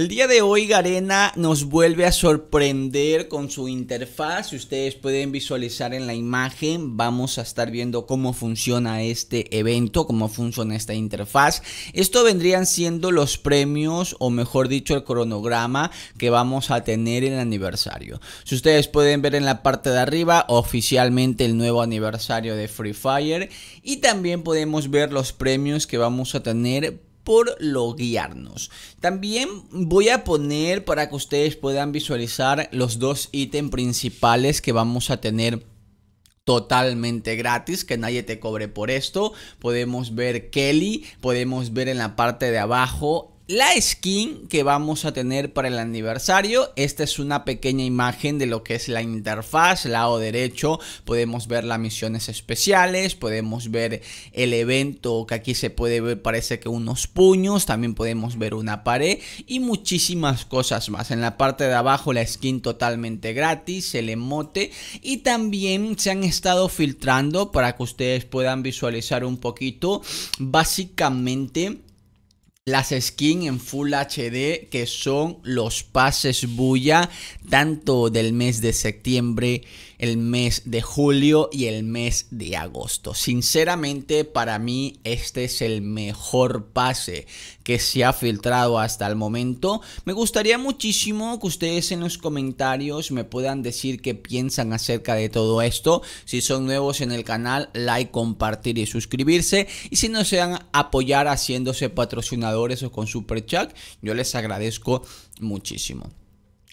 El día de hoy Garena nos vuelve a sorprender con su interfaz. Si ustedes pueden visualizar en la imagen, vamos a estar viendo cómo funciona este evento, cómo funciona esta interfaz. Esto vendrían siendo los premios o mejor dicho el cronograma que vamos a tener en el aniversario. Si ustedes pueden ver en la parte de arriba oficialmente el nuevo aniversario de Free Fire y también podemos ver los premios que vamos a tener por guiarnos También voy a poner para que ustedes puedan visualizar los dos ítems principales que vamos a tener totalmente gratis, que nadie te cobre por esto. Podemos ver Kelly, podemos ver en la parte de abajo la skin que vamos a tener para el aniversario, esta es una pequeña imagen de lo que es la interfaz, lado derecho podemos ver las misiones especiales, podemos ver el evento que aquí se puede ver parece que unos puños, también podemos ver una pared y muchísimas cosas más. En la parte de abajo la skin totalmente gratis, el emote y también se han estado filtrando para que ustedes puedan visualizar un poquito básicamente las skins en Full HD que son los pases bulla tanto del mes de septiembre el mes de julio y el mes de agosto. Sinceramente, para mí este es el mejor pase que se ha filtrado hasta el momento. Me gustaría muchísimo que ustedes en los comentarios me puedan decir qué piensan acerca de todo esto. Si son nuevos en el canal, like, compartir y suscribirse. Y si no sean apoyar haciéndose patrocinadores o con super chat, yo les agradezco muchísimo.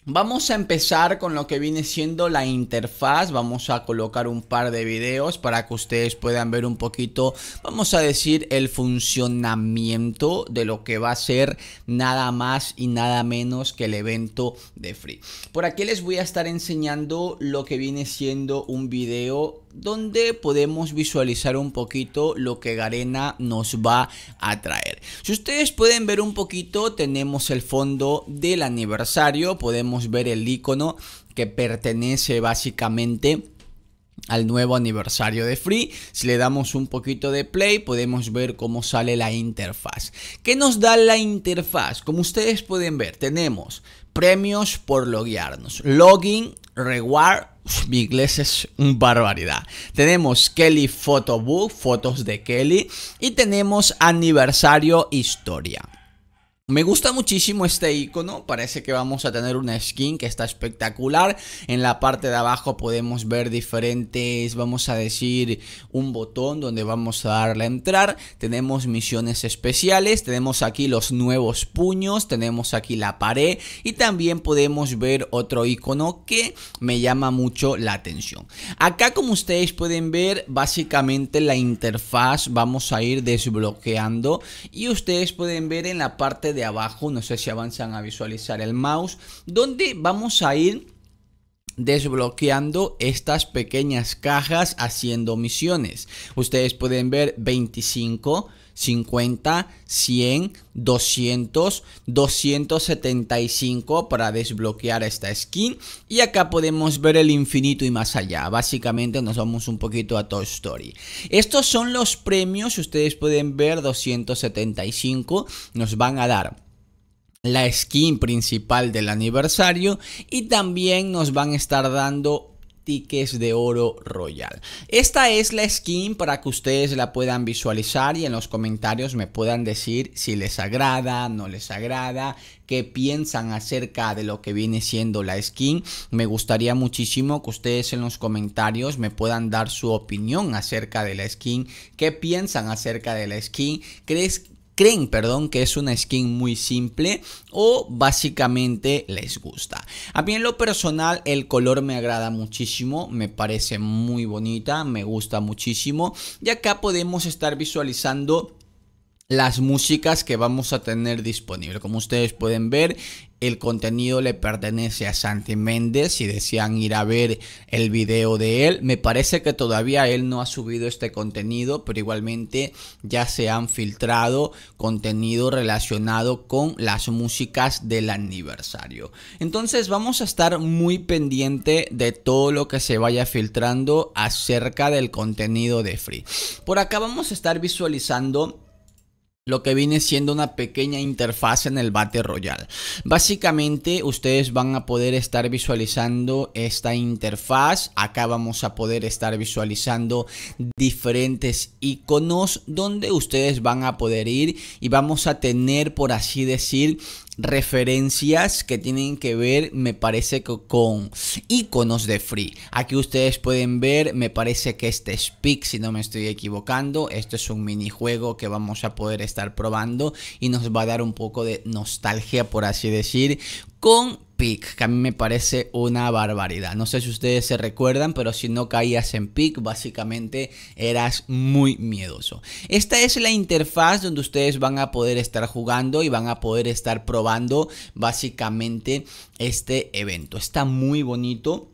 Vamos a empezar con lo que viene siendo la interfaz, vamos a colocar un par de videos para que ustedes puedan ver un poquito, vamos a decir, el funcionamiento de lo que va a ser nada más y nada menos que el evento de Free. Por aquí les voy a estar enseñando lo que viene siendo un video donde podemos visualizar un poquito lo que Garena nos va a traer. Si ustedes pueden ver un poquito, tenemos el fondo del aniversario, podemos ver el icono que pertenece básicamente al nuevo aniversario de Free. Si le damos un poquito de play, podemos ver cómo sale la interfaz. ¿Qué nos da la interfaz? Como ustedes pueden ver, tenemos premios por loguearnos, login, reward, mi inglés es barbaridad. Tenemos Kelly photo book fotos de Kelly, y tenemos aniversario historia. Me gusta muchísimo este icono, parece que vamos a tener una skin que está espectacular. En la parte de abajo podemos ver diferentes, vamos a decir, un botón donde vamos a darle a entrar. Tenemos misiones especiales, tenemos aquí los nuevos puños, tenemos aquí la pared y también podemos ver otro icono que me llama mucho la atención. Acá como ustedes pueden ver, básicamente la interfaz vamos a ir desbloqueando y ustedes pueden ver en la parte de de abajo, no sé si avanzan a visualizar el mouse, donde vamos a ir desbloqueando estas pequeñas cajas haciendo misiones. Ustedes pueden ver 25 50, 100, 200, 275 para desbloquear esta skin. Y acá podemos ver el infinito y más allá. Básicamente nos vamos un poquito a Toy Story. Estos son los premios, ustedes pueden ver 275 nos van a dar la skin principal del aniversario y también nos van a estar dando tickets de oro royal. Esta es la skin para que ustedes la puedan visualizar y en los comentarios me puedan decir si les agrada, no les agrada, qué piensan acerca de lo que viene siendo la skin. Me gustaría muchísimo que ustedes en los comentarios me puedan dar su opinión acerca de la skin, qué piensan acerca de la skin, ¿Crees, creen, perdón, que es una skin muy simple o básicamente les gusta. A mí en lo personal el color me agrada muchísimo, me parece muy bonita, me gusta muchísimo y acá podemos estar visualizando las músicas que vamos a tener disponible. Como ustedes pueden ver, el contenido le pertenece a Santi Méndez. Si desean ir a ver el video de él, me parece que todavía él no ha subido este contenido, pero igualmente ya se han filtrado contenido relacionado con las músicas del aniversario. Entonces vamos a estar muy pendiente de todo lo que se vaya filtrando acerca del contenido de Free. Por acá vamos a estar visualizando lo que viene siendo una pequeña interfaz en el Bate royal. Básicamente ustedes van a poder estar visualizando esta interfaz. Acá vamos a poder estar visualizando diferentes iconos donde ustedes van a poder ir y vamos a tener por así decir referencias que tienen que ver, me parece que con iconos de Free. Aquí ustedes pueden ver, me parece que este es Pick. si no me estoy equivocando. Esto es un minijuego que vamos a poder estar probando y nos va a dar un poco de nostalgia, por así decir, con pick, que a mí me parece una barbaridad. No sé si ustedes se recuerdan, pero si no caías en pick, básicamente eras muy miedoso. Esta es la interfaz donde ustedes van a poder estar jugando y van a poder estar probando básicamente este evento. Está muy bonito.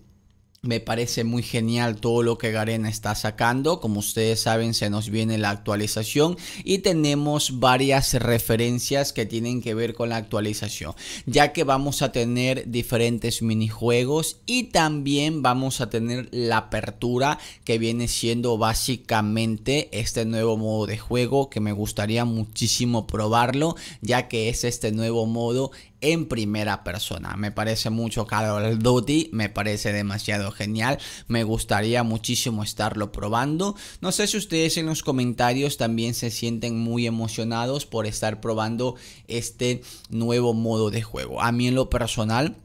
Me parece muy genial todo lo que Garena está sacando. Como ustedes saben, se nos viene la actualización y tenemos varias referencias que tienen que ver con la actualización, ya que vamos a tener diferentes minijuegos y también vamos a tener la apertura que viene siendo básicamente este nuevo modo de juego que me gustaría muchísimo probarlo, ya que es este nuevo modo en primera persona. Me parece mucho Call of me parece demasiado genial, me gustaría muchísimo estarlo probando. No sé si ustedes en los comentarios también se sienten muy emocionados por estar probando este nuevo modo de juego. A mí en lo personal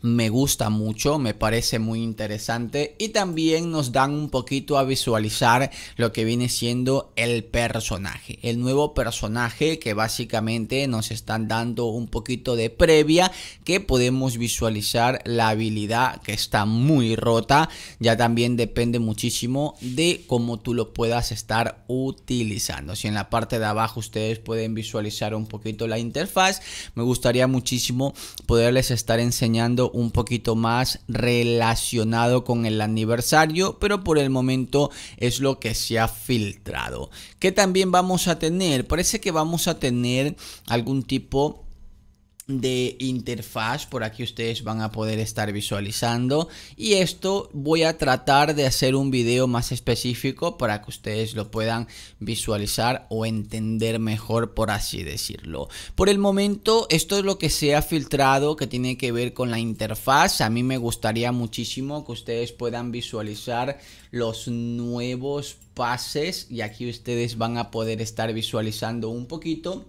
me gusta mucho, me parece muy interesante y también nos dan un poquito a visualizar lo que viene siendo el personaje, el nuevo personaje que básicamente nos están dando un poquito de previa que podemos visualizar la habilidad que está muy rota, ya también depende muchísimo de cómo tú lo puedas estar utilizando. Si en la parte de abajo ustedes pueden visualizar un poquito la interfaz, me gustaría muchísimo poderles estar enseñando un poquito más relacionado con el aniversario, pero por el momento es lo que se ha filtrado. Que también vamos a tener? Parece que vamos a tener algún tipo de de interfaz por aquí ustedes van a poder estar visualizando y esto voy a tratar de hacer un video más específico para que ustedes lo puedan visualizar o entender mejor por así decirlo por el momento esto es lo que se ha filtrado que tiene que ver con la interfaz a mí me gustaría muchísimo que ustedes puedan visualizar los nuevos pases y aquí ustedes van a poder estar visualizando un poquito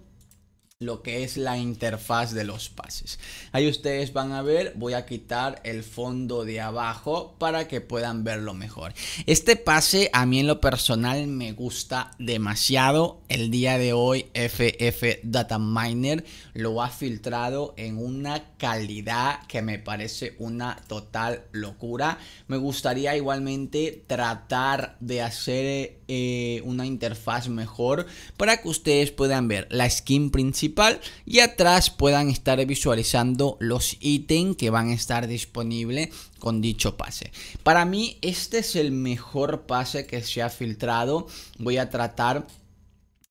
lo que es la interfaz de los pases. Ahí ustedes van a ver, voy a quitar el fondo de abajo para que puedan verlo mejor. Este pase a mí en lo personal me gusta demasiado. El día de hoy FF Data Miner lo ha filtrado en una calidad que me parece una total locura. Me gustaría igualmente tratar de hacer eh, una interfaz mejor para que ustedes puedan ver la skin principal y atrás puedan estar visualizando los ítems que van a estar disponibles con dicho pase. Para mí este es el mejor pase que se ha filtrado. Voy a tratar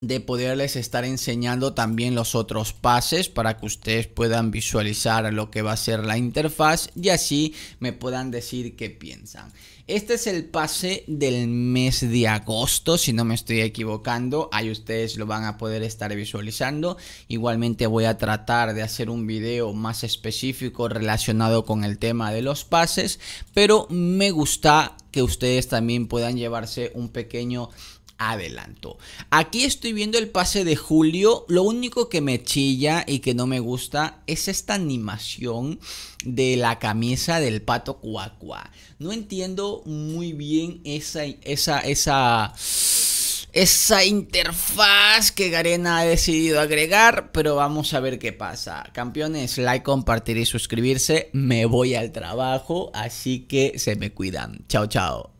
de poderles estar enseñando también los otros pases para que ustedes puedan visualizar lo que va a ser la interfaz y así me puedan decir qué piensan. Este es el pase del mes de agosto, si no me estoy equivocando, ahí ustedes lo van a poder estar visualizando. Igualmente voy a tratar de hacer un video más específico relacionado con el tema de los pases, pero me gusta que ustedes también puedan llevarse un pequeño adelanto. Aquí estoy viendo el pase de Julio. Lo único que me chilla y que no me gusta es esta animación de la camisa del pato cuacua. No entiendo muy bien esa, esa, esa, esa interfaz que Garena ha decidido agregar, pero vamos a ver qué pasa. Campeones, like, compartir y suscribirse. Me voy al trabajo, así que se me cuidan. Chao, chao.